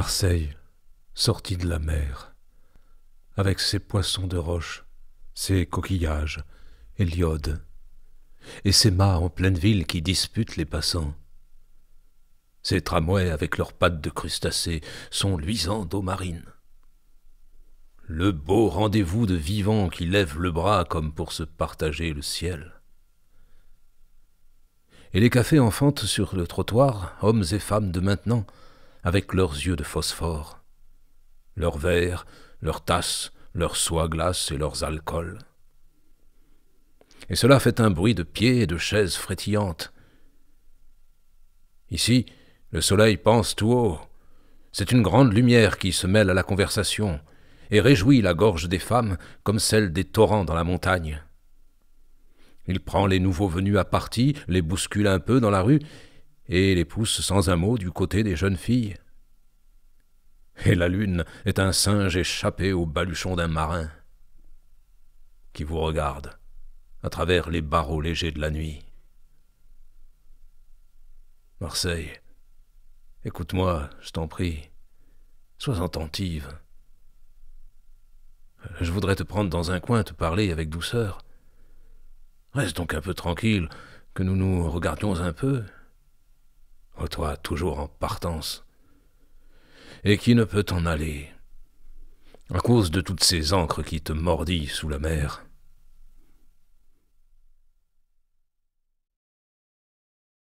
Marseille, sortie de la mer, avec ses poissons de roche, ses coquillages et l'iode, et ses mâts en pleine ville qui disputent les passants. Ses tramways avec leurs pattes de crustacés sont luisants d'eau marine. Le beau rendez-vous de vivants qui lèvent le bras comme pour se partager le ciel. Et les cafés enfantent sur le trottoir, hommes et femmes de maintenant, avec leurs yeux de phosphore, leurs verres, leurs tasses, leurs soies glaces et leurs alcools. Et cela fait un bruit de pieds et de chaises frétillantes. Ici, le soleil pense tout haut. C'est une grande lumière qui se mêle à la conversation et réjouit la gorge des femmes comme celle des torrents dans la montagne. Il prend les nouveaux venus à partie, les bouscule un peu dans la rue et les pousse sans un mot du côté des jeunes filles. Et la lune est un singe échappé au baluchon d'un marin qui vous regarde à travers les barreaux légers de la nuit. Marseille, écoute-moi, je t'en prie, sois attentive. Je voudrais te prendre dans un coin, te parler avec douceur. Reste donc un peu tranquille, que nous nous regardions un peu. Oh, toi toujours en partance, et qui ne peut t'en aller, à cause de toutes ces ancres qui te mordent sous la mer.